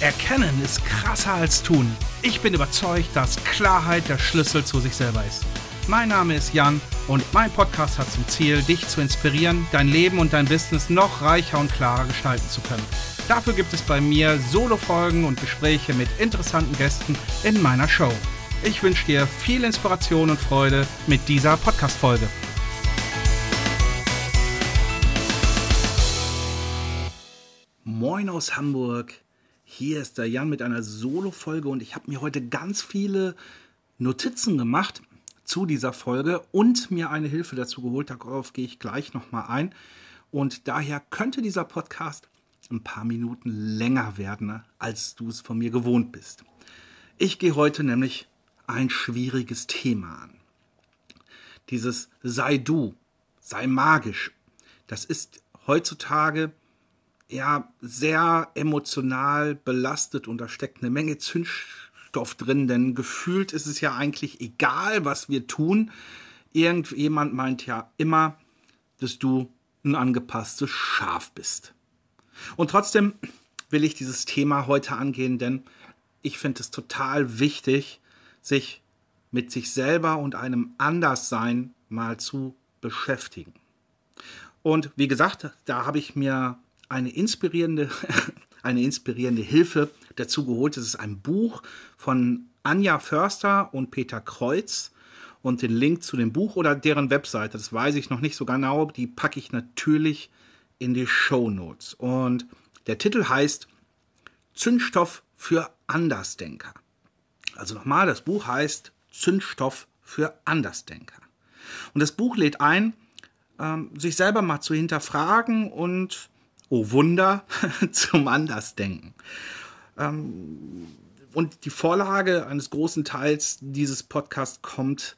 Erkennen ist krasser als tun. Ich bin überzeugt, dass Klarheit der Schlüssel zu sich selber ist. Mein Name ist Jan und mein Podcast hat zum Ziel, dich zu inspirieren, dein Leben und dein Business noch reicher und klarer gestalten zu können. Dafür gibt es bei mir Solo-Folgen und Gespräche mit interessanten Gästen in meiner Show. Ich wünsche dir viel Inspiration und Freude mit dieser Podcast-Folge. Moin aus Hamburg. Hier ist der Jan mit einer Solo-Folge und ich habe mir heute ganz viele Notizen gemacht zu dieser Folge und mir eine Hilfe dazu geholt. Darauf gehe ich gleich nochmal ein. Und daher könnte dieser Podcast ein paar Minuten länger werden, als du es von mir gewohnt bist. Ich gehe heute nämlich ein schwieriges Thema an. Dieses sei du, sei magisch. Das ist heutzutage ja sehr emotional belastet und da steckt eine Menge Zündstoff drin, denn gefühlt ist es ja eigentlich egal, was wir tun. Irgendjemand meint ja immer, dass du ein angepasstes Schaf bist. Und trotzdem will ich dieses Thema heute angehen, denn ich finde es total wichtig, sich mit sich selber und einem Anderssein mal zu beschäftigen. Und wie gesagt, da habe ich mir eine inspirierende, eine inspirierende Hilfe dazu geholt. Es ist ein Buch von Anja Förster und Peter Kreuz. Und den Link zu dem Buch oder deren Webseite, das weiß ich noch nicht so genau, die packe ich natürlich in die Show Notes. Und der Titel heißt Zündstoff für Andersdenker. Also nochmal, das Buch heißt Zündstoff für Andersdenker. Und das Buch lädt ein, ähm, sich selber mal zu hinterfragen und oh Wunder, zum Andersdenken. Ähm, und die Vorlage eines großen Teils dieses Podcasts kommt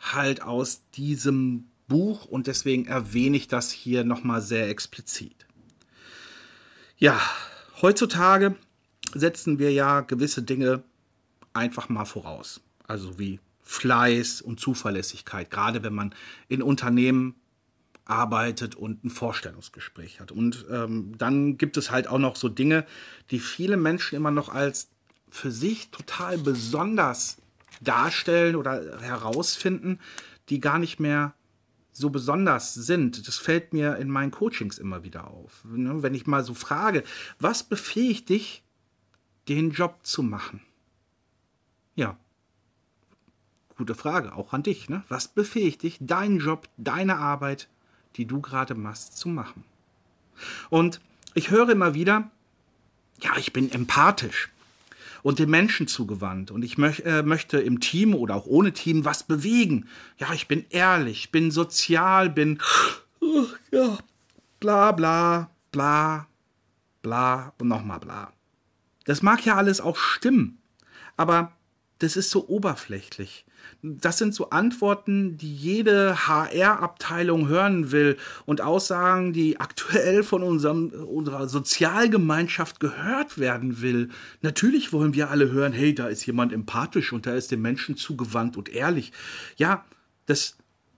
halt aus diesem Buch und deswegen erwähne ich das hier nochmal sehr explizit. Ja, heutzutage setzen wir ja gewisse Dinge einfach mal voraus. Also wie Fleiß und Zuverlässigkeit, gerade wenn man in Unternehmen arbeitet und ein Vorstellungsgespräch hat. Und ähm, dann gibt es halt auch noch so Dinge, die viele Menschen immer noch als für sich total besonders darstellen oder herausfinden, die gar nicht mehr so besonders sind. Das fällt mir in meinen Coachings immer wieder auf. Ne, wenn ich mal so frage, was befähigt dich, den Job zu machen? Ja, gute Frage, auch an dich. Ne? Was befähigt dich, deinen Job, deine Arbeit die du gerade machst, zu machen. Und ich höre immer wieder, ja, ich bin empathisch und den Menschen zugewandt und ich möch, äh, möchte im Team oder auch ohne Team was bewegen. Ja, ich bin ehrlich, bin sozial, bin uh, ja, bla bla bla bla und nochmal bla. Das mag ja alles auch stimmen, aber das ist so oberflächlich. Das sind so Antworten, die jede HR-Abteilung hören will und Aussagen, die aktuell von unserem, unserer Sozialgemeinschaft gehört werden will. Natürlich wollen wir alle hören, hey, da ist jemand empathisch und da ist dem Menschen zugewandt und ehrlich. Ja, das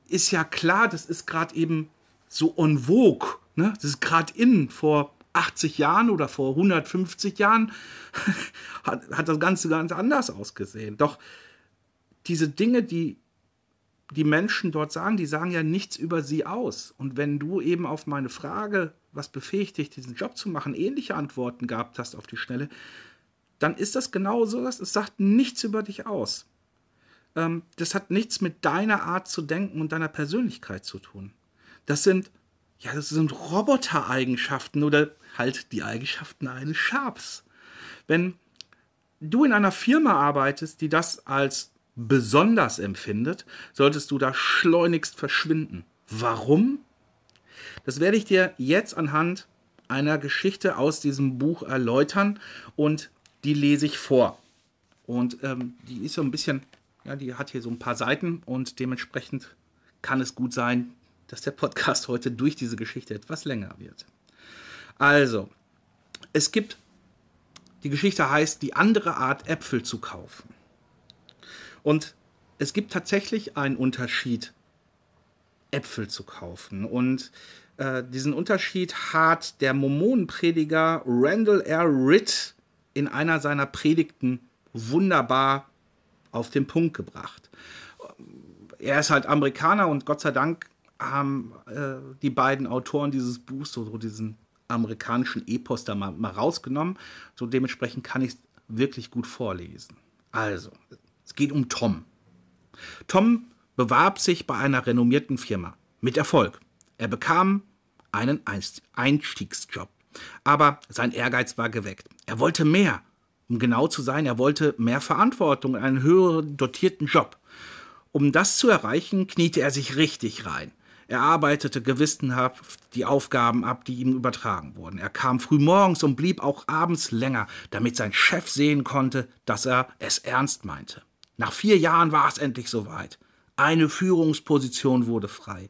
ist ja klar, das ist gerade eben so on vogue. Ne? Das ist gerade innen Vor 80 Jahren oder vor 150 Jahren hat, hat das Ganze ganz anders ausgesehen. Doch diese Dinge, die die Menschen dort sagen, die sagen ja nichts über sie aus. Und wenn du eben auf meine Frage, was befähigt dich, diesen Job zu machen, ähnliche Antworten gehabt hast auf die Schnelle, dann ist das genau so, dass es sagt nichts über dich aus. Ähm, das hat nichts mit deiner Art zu denken und deiner Persönlichkeit zu tun. Das sind, ja, das sind Robotereigenschaften oder halt die Eigenschaften eines Schafs. Wenn du in einer Firma arbeitest, die das als besonders empfindet, solltest du da schleunigst verschwinden. Warum? Das werde ich dir jetzt anhand einer Geschichte aus diesem Buch erläutern und die lese ich vor. Und ähm, die ist so ein bisschen, ja, die hat hier so ein paar Seiten und dementsprechend kann es gut sein, dass der Podcast heute durch diese Geschichte etwas länger wird. Also, es gibt, die Geschichte heißt, die andere Art Äpfel zu kaufen. Und es gibt tatsächlich einen Unterschied, Äpfel zu kaufen. Und äh, diesen Unterschied hat der Mormonenprediger Randall R. Ritt in einer seiner Predigten wunderbar auf den Punkt gebracht. Er ist halt Amerikaner und Gott sei Dank haben äh, die beiden Autoren dieses Buchs so, so diesen amerikanischen Epos da mal, mal rausgenommen. So dementsprechend kann ich es wirklich gut vorlesen. Also, es geht um Tom. Tom bewarb sich bei einer renommierten Firma. Mit Erfolg. Er bekam einen Einstiegsjob. Aber sein Ehrgeiz war geweckt. Er wollte mehr. Um genau zu sein, er wollte mehr Verantwortung, einen höheren dotierten Job. Um das zu erreichen, kniete er sich richtig rein. Er arbeitete gewissenhaft die Aufgaben ab, die ihm übertragen wurden. Er kam früh morgens und blieb auch abends länger, damit sein Chef sehen konnte, dass er es ernst meinte. Nach vier Jahren war es endlich soweit. Eine Führungsposition wurde frei.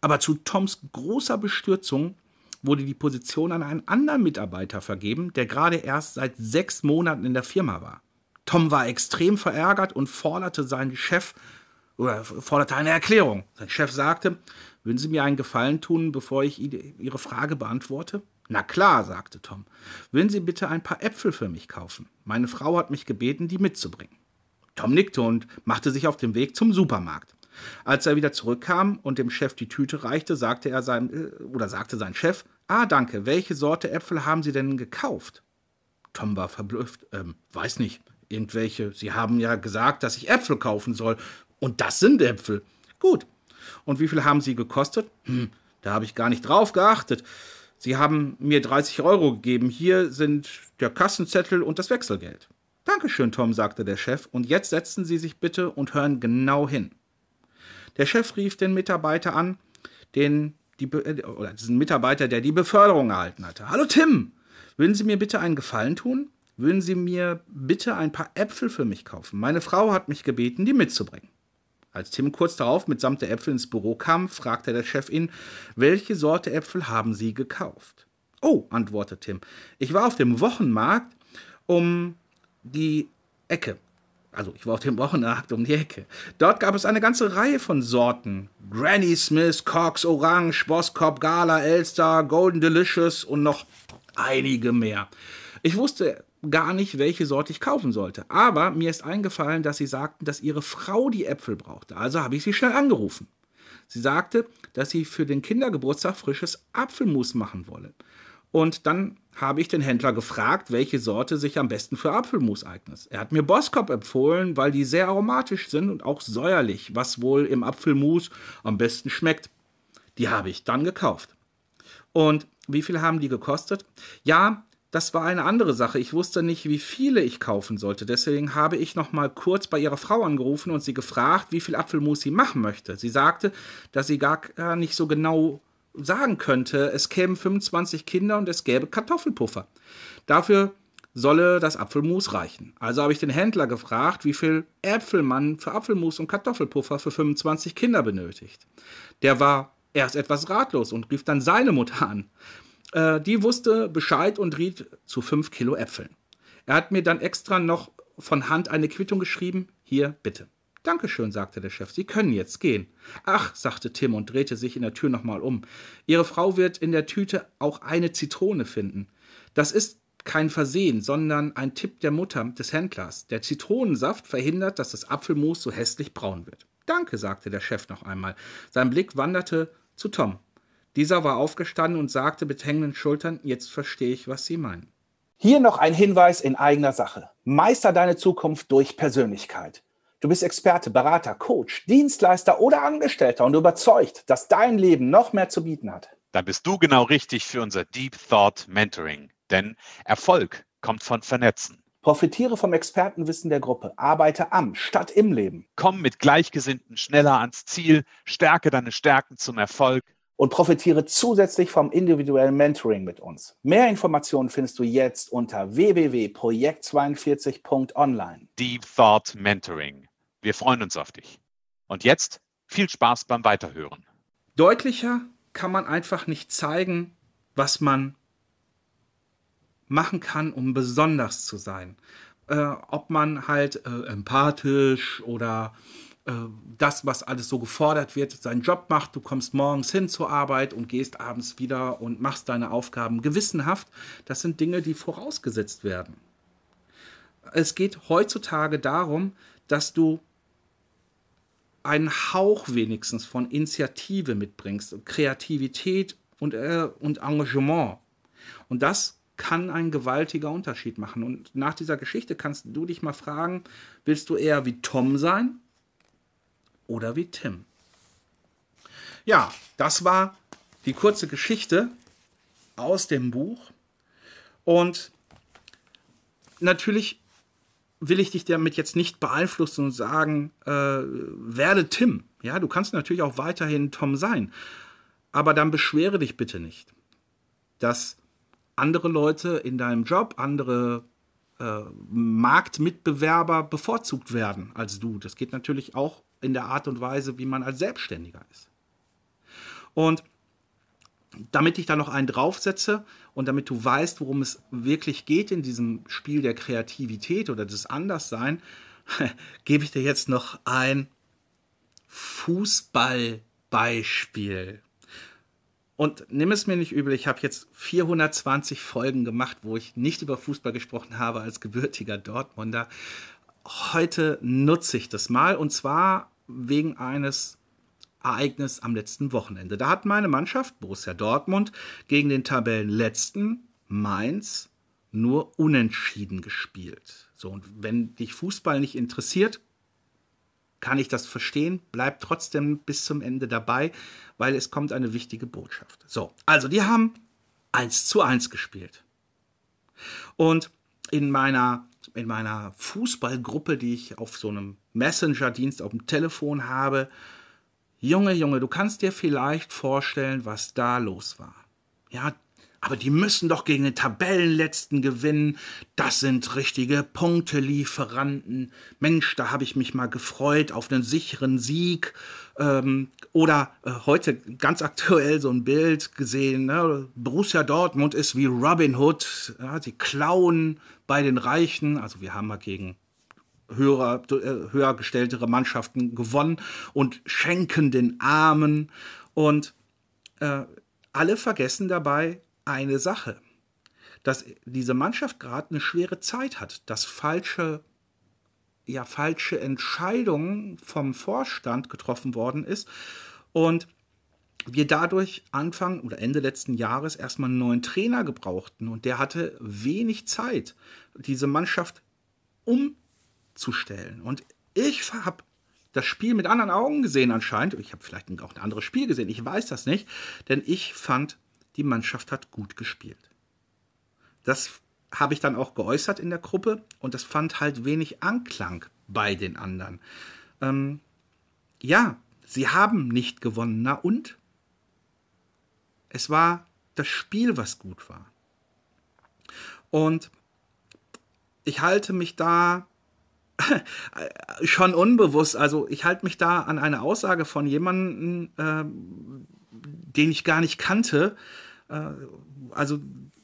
Aber zu Toms großer Bestürzung wurde die Position an einen anderen Mitarbeiter vergeben, der gerade erst seit sechs Monaten in der Firma war. Tom war extrem verärgert und forderte seinen Chef oder forderte eine Erklärung. Sein Chef sagte, würden Sie mir einen Gefallen tun, bevor ich Ihre Frage beantworte? Na klar, sagte Tom. Würden Sie bitte ein paar Äpfel für mich kaufen? Meine Frau hat mich gebeten, die mitzubringen. Tom nickte und machte sich auf den Weg zum Supermarkt. Als er wieder zurückkam und dem Chef die Tüte reichte, sagte er sein äh, oder sagte sein Chef: "Ah, danke. Welche Sorte Äpfel haben Sie denn gekauft?" Tom war verblüfft. Ähm, weiß nicht. Irgendwelche. Sie haben ja gesagt, dass ich Äpfel kaufen soll. Und das sind Äpfel. Gut. Und wie viel haben sie gekostet? Hm, da habe ich gar nicht drauf geachtet. Sie haben mir 30 Euro gegeben. Hier sind der Kassenzettel und das Wechselgeld. Dankeschön, Tom, sagte der Chef, und jetzt setzen Sie sich bitte und hören genau hin. Der Chef rief den Mitarbeiter an, den die, äh, oder diesen Mitarbeiter, der die Beförderung erhalten hatte. Hallo Tim, würden Sie mir bitte einen Gefallen tun? Würden Sie mir bitte ein paar Äpfel für mich kaufen? Meine Frau hat mich gebeten, die mitzubringen. Als Tim kurz darauf mitsamt der Äpfel ins Büro kam, fragte der Chef ihn, welche Sorte Äpfel haben Sie gekauft? Oh, antwortete Tim, ich war auf dem Wochenmarkt um die Ecke. Also ich war auf dem Wochenmarkt um die Ecke. Dort gab es eine ganze Reihe von Sorten. Granny Smith, Cox, Orange, Boskop, Gala, Elster, Golden Delicious und noch einige mehr. Ich wusste gar nicht, welche Sorte ich kaufen sollte. Aber mir ist eingefallen, dass sie sagten, dass ihre Frau die Äpfel brauchte. Also habe ich sie schnell angerufen. Sie sagte, dass sie für den Kindergeburtstag frisches Apfelmus machen wolle. Und dann habe ich den Händler gefragt, welche Sorte sich am besten für Apfelmus eignet. Er hat mir Boskop empfohlen, weil die sehr aromatisch sind und auch säuerlich, was wohl im Apfelmus am besten schmeckt. Die habe ich dann gekauft. Und wie viel haben die gekostet? Ja, das war eine andere Sache. Ich wusste nicht, wie viele ich kaufen sollte. Deswegen habe ich noch mal kurz bei ihrer Frau angerufen und sie gefragt, wie viel Apfelmus sie machen möchte. Sie sagte, dass sie gar äh, nicht so genau sagen könnte, es kämen 25 Kinder und es gäbe Kartoffelpuffer. Dafür solle das Apfelmus reichen. Also habe ich den Händler gefragt, wie viel Äpfel man für Apfelmus und Kartoffelpuffer für 25 Kinder benötigt. Der war erst etwas ratlos und rief dann seine Mutter an. Äh, die wusste Bescheid und riet zu fünf Kilo Äpfeln. Er hat mir dann extra noch von Hand eine Quittung geschrieben. Hier, bitte. Dankeschön, sagte der Chef. Sie können jetzt gehen. Ach, sagte Tim und drehte sich in der Tür nochmal um. Ihre Frau wird in der Tüte auch eine Zitrone finden. Das ist kein Versehen, sondern ein Tipp der Mutter des Händlers. Der Zitronensaft verhindert, dass das Apfelmus so hässlich braun wird. Danke, sagte der Chef noch einmal. Sein Blick wanderte zu Tom. Dieser war aufgestanden und sagte mit hängenden Schultern, jetzt verstehe ich, was Sie meinen. Hier noch ein Hinweis in eigener Sache. Meister deine Zukunft durch Persönlichkeit. Du bist Experte, Berater, Coach, Dienstleister oder Angestellter und überzeugt, dass dein Leben noch mehr zu bieten hat. Dann bist du genau richtig für unser Deep Thought Mentoring. Denn Erfolg kommt von Vernetzen. Profitiere vom Expertenwissen der Gruppe. Arbeite am statt im Leben. Komm mit Gleichgesinnten schneller ans Ziel. Stärke deine Stärken zum Erfolg und profitiere zusätzlich vom individuellen Mentoring mit uns. Mehr Informationen findest du jetzt unter www.projekt42.online. Deep Thought Mentoring. Wir freuen uns auf dich. Und jetzt viel Spaß beim Weiterhören. Deutlicher kann man einfach nicht zeigen, was man machen kann, um besonders zu sein. Äh, ob man halt äh, empathisch oder ähm, das, was alles so gefordert wird, seinen Job macht. Du kommst morgens hin zur Arbeit und gehst abends wieder und machst deine Aufgaben gewissenhaft. Das sind Dinge, die vorausgesetzt werden. Es geht heutzutage darum, dass du einen Hauch wenigstens von Initiative mitbringst, Kreativität und, äh, und Engagement. Und das kann ein gewaltiger Unterschied machen. Und nach dieser Geschichte kannst du dich mal fragen, willst du eher wie Tom sein oder wie Tim. Ja, das war die kurze Geschichte aus dem Buch. Und natürlich will ich dich damit jetzt nicht beeinflussen und sagen, äh, werde Tim. Ja, du kannst natürlich auch weiterhin Tom sein. Aber dann beschwere dich bitte nicht, dass andere Leute in deinem Job, andere äh, Marktmitbewerber bevorzugt werden als du. Das geht natürlich auch in der Art und Weise, wie man als Selbstständiger ist. Und damit ich da noch einen draufsetze und damit du weißt, worum es wirklich geht in diesem Spiel der Kreativität oder des Anderssein, gebe ich dir jetzt noch ein Fußballbeispiel. Und nimm es mir nicht übel, ich habe jetzt 420 Folgen gemacht, wo ich nicht über Fußball gesprochen habe als gebürtiger Dortmunder. Heute nutze ich das mal und zwar wegen eines Ereignisses am letzten Wochenende. Da hat meine Mannschaft Borussia Dortmund gegen den Tabellenletzten Mainz nur unentschieden gespielt. So und wenn dich Fußball nicht interessiert, kann ich das verstehen, bleib trotzdem bis zum Ende dabei, weil es kommt eine wichtige Botschaft. So, also die haben 1 zu 1 gespielt. Und in meiner in meiner Fußballgruppe, die ich auf so einem Messenger-Dienst auf dem Telefon habe. Junge, Junge, du kannst dir vielleicht vorstellen, was da los war. Ja, aber die müssen doch gegen den Tabellenletzten gewinnen. Das sind richtige Punktelieferanten. Mensch, da habe ich mich mal gefreut auf einen sicheren Sieg. Ähm, oder äh, heute ganz aktuell so ein Bild gesehen. Ne? Borussia Dortmund ist wie Robin Hood. Ja, sie klauen bei den Reichen. Also wir haben mal gegen höher, äh, höher gestelltere Mannschaften gewonnen und schenken den Armen. Und äh, alle vergessen dabei eine Sache, dass diese Mannschaft gerade eine schwere Zeit hat, dass falsche ja falsche Entscheidungen vom Vorstand getroffen worden ist und wir dadurch Anfang oder Ende letzten Jahres erstmal einen neuen Trainer gebrauchten und der hatte wenig Zeit, diese Mannschaft umzusetzen zu stellen. Und ich habe das Spiel mit anderen Augen gesehen anscheinend. Ich habe vielleicht auch ein anderes Spiel gesehen, ich weiß das nicht. Denn ich fand, die Mannschaft hat gut gespielt. Das habe ich dann auch geäußert in der Gruppe und das fand halt wenig Anklang bei den anderen. Ähm, ja, sie haben nicht gewonnen. Na und? Es war das Spiel, was gut war. Und ich halte mich da schon unbewusst. Also ich halte mich da an eine Aussage von jemandem, äh, den ich gar nicht kannte. Äh, also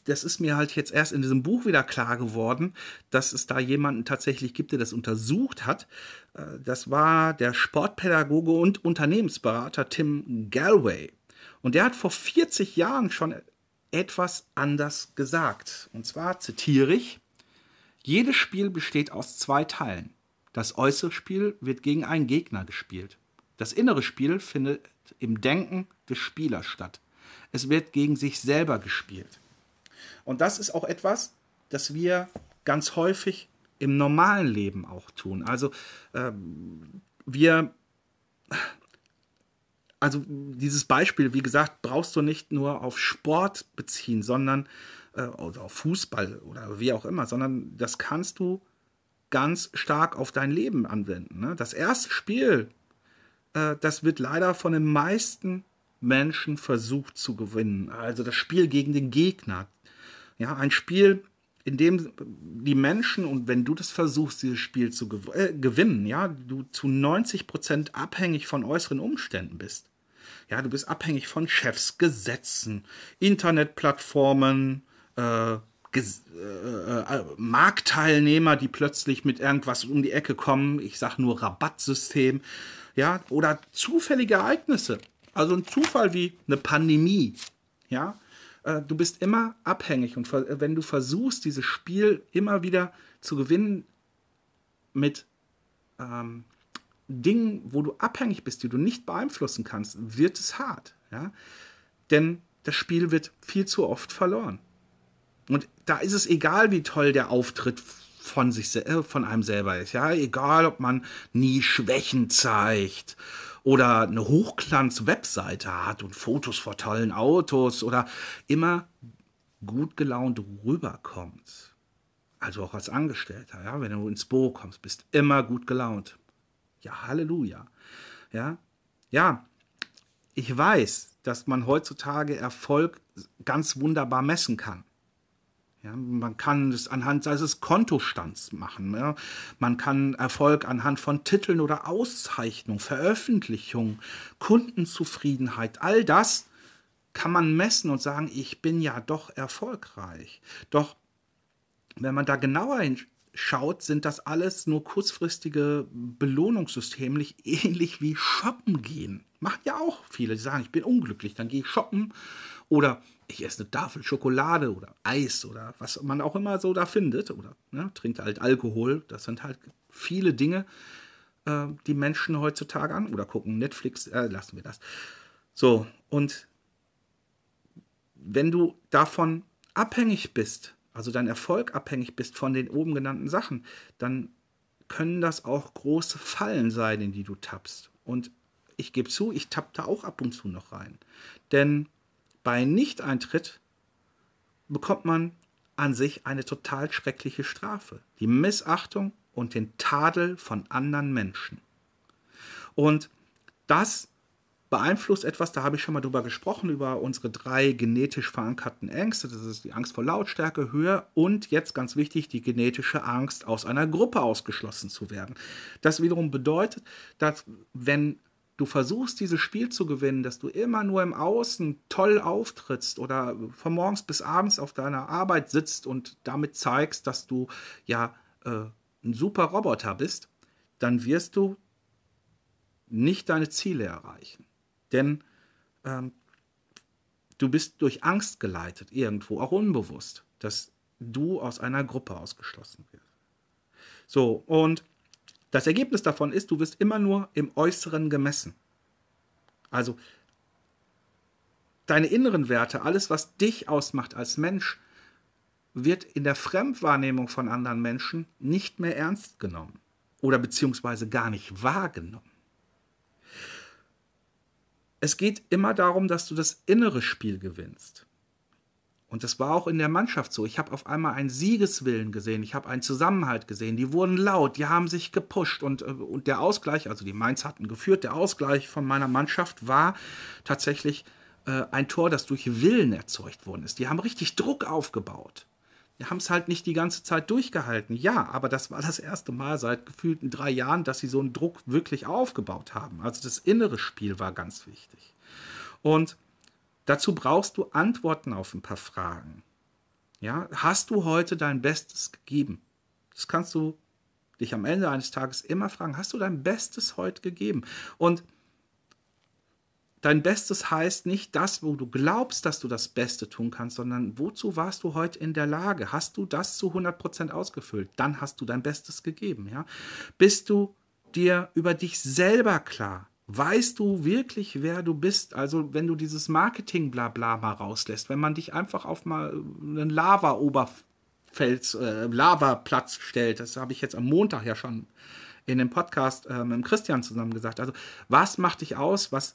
das ist mir halt jetzt erst in diesem Buch wieder klar geworden, dass es da jemanden tatsächlich gibt, der das untersucht hat. Äh, das war der Sportpädagoge und Unternehmensberater Tim Galway. Und der hat vor 40 Jahren schon etwas anders gesagt. Und zwar zitiere ich, jedes Spiel besteht aus zwei Teilen. Das äußere Spiel wird gegen einen Gegner gespielt. Das innere Spiel findet im Denken des Spielers statt. Es wird gegen sich selber gespielt. Und das ist auch etwas, das wir ganz häufig im normalen Leben auch tun. Also ähm, wir, also dieses Beispiel, wie gesagt, brauchst du nicht nur auf Sport beziehen, sondern äh, oder auf Fußball oder wie auch immer, sondern das kannst du ganz stark auf dein Leben anwenden. Ne? Das erste Spiel, äh, das wird leider von den meisten Menschen versucht zu gewinnen. Also das Spiel gegen den Gegner. Ja, ein Spiel, in dem die Menschen, und wenn du das versuchst, dieses Spiel zu gew äh, gewinnen, ja, du zu 90 Prozent abhängig von äußeren Umständen bist. Ja, du bist abhängig von Chefs, Gesetzen, Internetplattformen, äh, äh, äh, Marktteilnehmer, die plötzlich mit irgendwas um die Ecke kommen. Ich sage nur Rabattsystem. Ja, oder zufällige Ereignisse. Also ein Zufall wie eine Pandemie. Ja, äh, du bist immer abhängig. Und wenn du versuchst, dieses Spiel immer wieder zu gewinnen mit ähm, Dingen, wo du abhängig bist, die du nicht beeinflussen kannst, wird es hart. Ja? Denn das Spiel wird viel zu oft verloren. Und da ist es egal, wie toll der Auftritt von sich äh, von einem selber ist, ja, egal ob man nie Schwächen zeigt oder eine Hochglanz-Webseite hat und Fotos vor tollen Autos oder immer gut gelaunt rüberkommt. Also auch als Angestellter, ja, wenn du ins Büro kommst, bist immer gut gelaunt. Ja, Halleluja. Ja, ja. Ich weiß, dass man heutzutage Erfolg ganz wunderbar messen kann. Ja, man kann es anhand seines also Kontostands machen. Ja. Man kann Erfolg anhand von Titeln oder Auszeichnungen, Veröffentlichungen, Kundenzufriedenheit, all das kann man messen und sagen, ich bin ja doch erfolgreich. Doch wenn man da genauer hinschaut, sind das alles nur kurzfristige Belohnungssysteme, ähnlich wie shoppen gehen. Machen ja auch viele, die sagen, ich bin unglücklich, dann gehe ich shoppen oder ich esse eine Tafel Schokolade oder Eis oder was man auch immer so da findet oder ne, trinkt halt Alkohol. Das sind halt viele Dinge, äh, die Menschen heutzutage an oder gucken Netflix, äh, lassen wir das. So, und wenn du davon abhängig bist, also dein Erfolg abhängig bist von den oben genannten Sachen, dann können das auch große Fallen sein, in die du tappst. Und ich gebe zu, ich da auch ab und zu noch rein. Denn bei Nichteintritt bekommt man an sich eine total schreckliche Strafe. Die Missachtung und den Tadel von anderen Menschen. Und das beeinflusst etwas, da habe ich schon mal drüber gesprochen, über unsere drei genetisch verankerten Ängste. Das ist die Angst vor Lautstärke, Höhe und jetzt ganz wichtig, die genetische Angst, aus einer Gruppe ausgeschlossen zu werden. Das wiederum bedeutet, dass wenn du versuchst, dieses Spiel zu gewinnen, dass du immer nur im Außen toll auftrittst oder von morgens bis abends auf deiner Arbeit sitzt und damit zeigst, dass du ja äh, ein super Roboter bist, dann wirst du nicht deine Ziele erreichen. Denn ähm, du bist durch Angst geleitet, irgendwo, auch unbewusst, dass du aus einer Gruppe ausgeschlossen wirst. So, und das Ergebnis davon ist, du wirst immer nur im Äußeren gemessen. Also deine inneren Werte, alles, was dich ausmacht als Mensch, wird in der Fremdwahrnehmung von anderen Menschen nicht mehr ernst genommen oder beziehungsweise gar nicht wahrgenommen. Es geht immer darum, dass du das innere Spiel gewinnst. Und das war auch in der Mannschaft so. Ich habe auf einmal einen Siegeswillen gesehen, ich habe einen Zusammenhalt gesehen. Die wurden laut, die haben sich gepusht und, äh, und der Ausgleich, also die Mainz hatten geführt, der Ausgleich von meiner Mannschaft war tatsächlich äh, ein Tor, das durch Willen erzeugt worden ist. Die haben richtig Druck aufgebaut. Die haben es halt nicht die ganze Zeit durchgehalten. Ja, aber das war das erste Mal seit gefühlten drei Jahren, dass sie so einen Druck wirklich aufgebaut haben. Also das innere Spiel war ganz wichtig. Und Dazu brauchst du Antworten auf ein paar Fragen. Ja, hast du heute dein Bestes gegeben? Das kannst du dich am Ende eines Tages immer fragen, hast du dein Bestes heute gegeben? Und dein Bestes heißt nicht das, wo du glaubst, dass du das Beste tun kannst, sondern wozu warst du heute in der Lage? Hast du das zu 100% ausgefüllt? Dann hast du dein Bestes gegeben, ja? Bist du dir über dich selber klar? weißt du wirklich, wer du bist. Also wenn du dieses Marketing-Blabla mal rauslässt, wenn man dich einfach auf mal äh, einen Lava-Oberfels, äh, Lava-Platz stellt, das habe ich jetzt am Montag ja schon in dem Podcast äh, mit Christian zusammen gesagt. Also was macht dich aus, was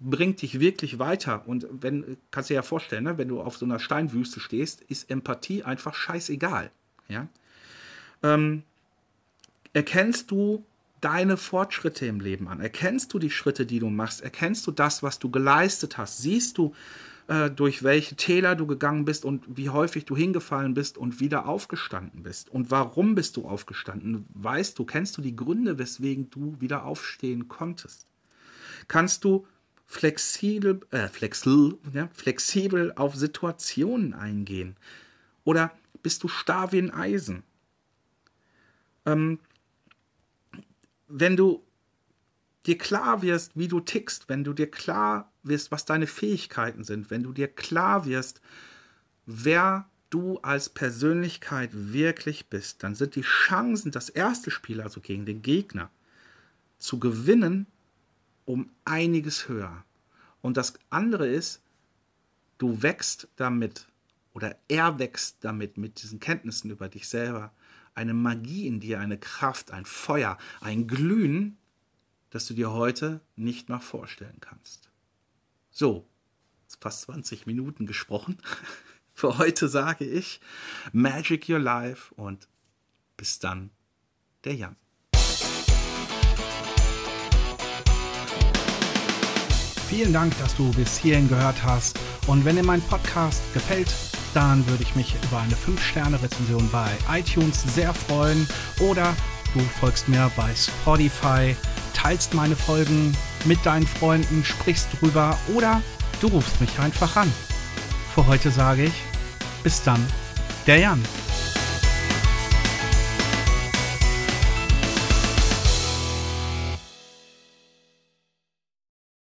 bringt dich wirklich weiter? Und wenn, kannst du dir ja vorstellen, ne, wenn du auf so einer Steinwüste stehst, ist Empathie einfach scheißegal. Ja? Ähm, erkennst du deine Fortschritte im Leben an? Erkennst du die Schritte, die du machst? Erkennst du das, was du geleistet hast? Siehst du, äh, durch welche Täler du gegangen bist und wie häufig du hingefallen bist und wieder aufgestanden bist? Und warum bist du aufgestanden? Weißt du, kennst du die Gründe, weswegen du wieder aufstehen konntest? Kannst du flexibel, äh, flexl, ja, flexibel auf Situationen eingehen? Oder bist du starr wie ein Eisen? Ähm, wenn du dir klar wirst, wie du tickst, wenn du dir klar wirst, was deine Fähigkeiten sind, wenn du dir klar wirst, wer du als Persönlichkeit wirklich bist, dann sind die Chancen, das erste Spiel, also gegen den Gegner, zu gewinnen, um einiges höher. Und das andere ist, du wächst damit oder er wächst damit, mit diesen Kenntnissen über dich selber eine Magie in dir, eine Kraft, ein Feuer, ein Glühen, das du dir heute nicht mehr vorstellen kannst. So, fast 20 Minuten gesprochen. Für heute sage ich Magic Your Life und bis dann, der Jan. Vielen Dank, dass du bis hierhin gehört hast. Und wenn dir mein Podcast gefällt, dann würde ich mich über eine 5-Sterne-Rezension bei iTunes sehr freuen. Oder du folgst mir bei Spotify, teilst meine Folgen mit deinen Freunden, sprichst drüber oder du rufst mich einfach an. Für heute sage ich, bis dann, der Jan.